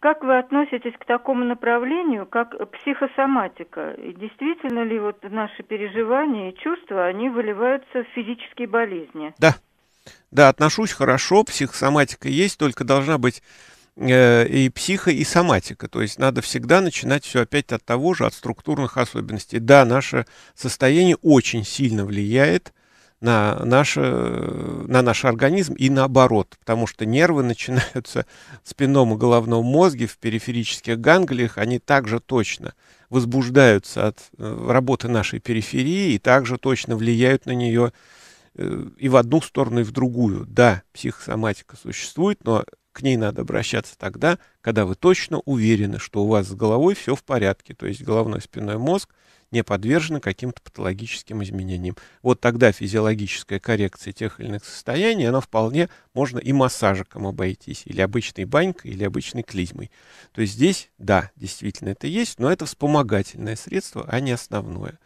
Как вы относитесь к такому направлению, как психосоматика? И действительно ли вот наши переживания и чувства, они выливаются в физические болезни? Да, да, отношусь хорошо, психосоматика есть, только должна быть э, и психо, и соматика. То есть надо всегда начинать все опять от того же, от структурных особенностей. Да, наше состояние очень сильно влияет на, наш, э, на наш организм и наоборот, потому что нервы начинаются в спинном и головном мозге, в периферических ганглиях, они также точно возбуждаются от э, работы нашей периферии и также точно влияют на нее э, и в одну сторону, и в другую. Да, психосоматика существует, но к ней надо обращаться тогда, когда вы точно уверены, что у вас с головой все в порядке, то есть головной спиной мозг не подвержены каким-то патологическим изменениям. Вот тогда физиологическая коррекция тех или иных состояний, она вполне можно и массажиком обойтись, или обычной банькой, или обычной клизмой. То есть здесь, да, действительно это есть, но это вспомогательное средство, а не основное.